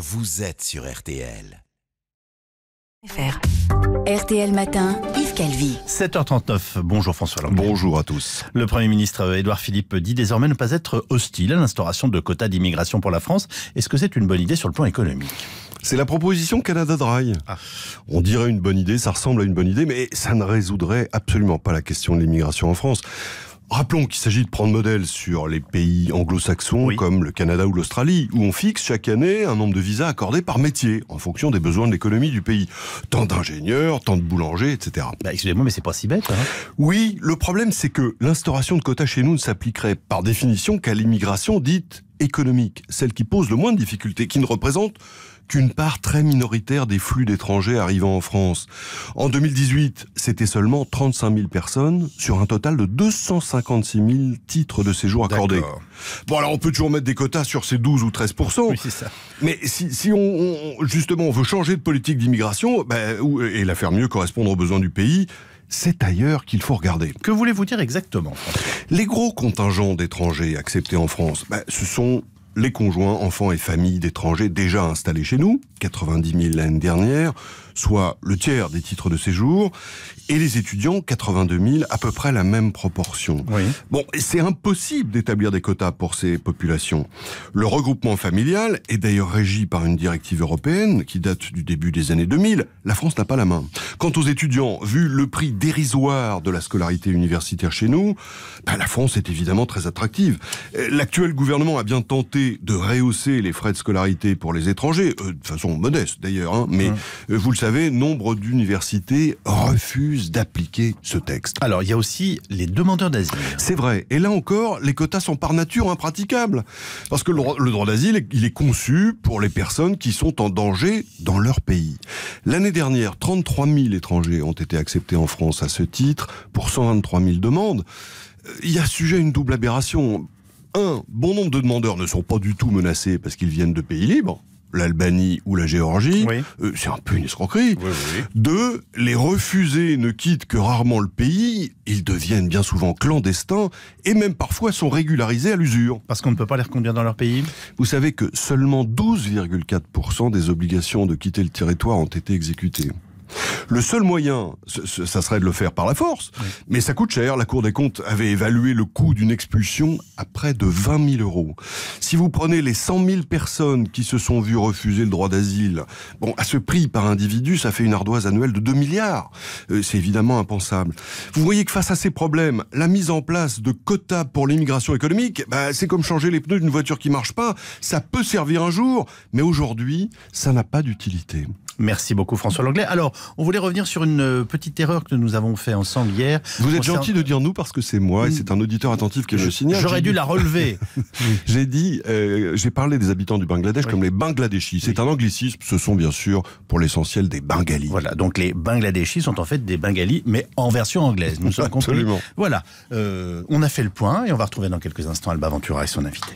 Vous êtes sur RTL. RTL Matin, Yves Calvi. 7h39, bonjour François Hollande. Bonjour à tous. Le Premier ministre euh, Édouard Philippe dit désormais ne pas être hostile à l'instauration de quotas d'immigration pour la France. Est-ce que c'est une bonne idée sur le plan économique c'est la proposition Canada Dry. Ah. On dirait une bonne idée, ça ressemble à une bonne idée, mais ça ne résoudrait absolument pas la question de l'immigration en France. Rappelons qu'il s'agit de prendre modèle sur les pays anglo-saxons comme le Canada ou l'Australie, où on fixe chaque année un nombre de visas accordés par métier, en fonction des besoins de l'économie du pays. Tant d'ingénieurs, tant de boulangers, etc. Bah, excusez-moi, mais c'est pas si bête. Hein. Oui, le problème c'est que l'instauration de quotas chez nous ne s'appliquerait par définition qu'à l'immigration dite économique, celle qui pose le moins de difficultés, qui ne représente qu'une part très minoritaire des flux d'étrangers arrivant en France. En 2018, c'était seulement 35 000 personnes sur un total de 256 000 titres de séjour accordés. Bon, alors on peut toujours mettre des quotas sur ces 12 ou 13 oui, ça. Mais si, si on, justement on veut changer de politique d'immigration ben, et la faire mieux correspondre aux besoins du pays, c'est ailleurs qu'il faut regarder. Que voulez-vous dire exactement Les gros contingents d'étrangers acceptés en France, ben, ce sont les conjoints, enfants et familles d'étrangers déjà installés chez nous, 90 000 l'année dernière, soit le tiers des titres de séjour, et les étudiants, 82 000, à peu près la même proportion. Bon, c'est impossible d'établir des quotas pour ces populations. Le regroupement familial est d'ailleurs régi par une directive européenne qui date du début des années 2000. La France n'a pas la main. Quant aux étudiants, vu le prix dérisoire de la scolarité universitaire chez nous, ben, la France est évidemment très attractive. Euh, l'actuel gouvernement a bien tenté de rehausser les frais de scolarité pour les étrangers, euh, de façon modeste d'ailleurs, hein, mais mmh. euh, vous le savez, nombre d'universités refusent d'appliquer ce texte. Alors, il y a aussi les demandeurs d'asile. C'est vrai. Et là encore, les quotas sont par nature impraticables. Parce que le, le droit d'asile, il est conçu pour les personnes qui sont en danger dans leur pays. L'année dernière, 33 000 étrangers ont été acceptés en France à ce titre pour 123 000 demandes euh, il y a sujet à une double aberration un bon nombre de demandeurs ne sont pas du tout menacés parce qu'ils viennent de pays libres, l'Albanie ou la Géorgie, oui. Euh, c'est un peu une escroquerie. 2. Deux, les refusés ne quittent que rarement le pays, ils deviennent bien souvent clandestins et même parfois sont régularisés à l'usure. Parce qu'on ne peut pas les reconduire dans leur pays Vous savez que seulement 12,4% des obligations de quitter le territoire ont été exécutées. Le seul moyen, ça serait de le faire par la force, mais ça coûte cher. La Cour des comptes avait évalué le coût d'une expulsion à près de 20 000 euros. Si vous prenez les 100 000 personnes qui se sont vues refuser le droit d'asile, bon, à ce prix par individu, ça fait une ardoise annuelle de 2 milliards. Euh, c'est évidemment impensable. Vous voyez que face à ces problèmes, la mise en place de quotas pour l'immigration économique, bah, c'est comme changer les pneus d'une voiture qui marche pas. Ça peut servir un jour, mais aujourd'hui, ça n'a pas d'utilité. Merci beaucoup François Langlais. Alors, on voulait revenir sur une euh, petite erreur que nous avons fait ensemble hier. Vous êtes gentil de dire nous parce que c'est moi et c'est un auditeur attentif que je euh, signale. J'aurais dû la relever. j'ai dit, euh, j'ai parlé des habitants du Bangladesh comme les Bangladeshis. C'est un anglicisme, ce sont bien sûr pour l'essentiel des Bengalis. Voilà, donc les Bangladeshis sont en fait des Bengalis mais en version anglaise. Nous sommes compris. Absolument. Voilà, on a fait le point et on va retrouver dans quelques instants Alba Ventura et son invité.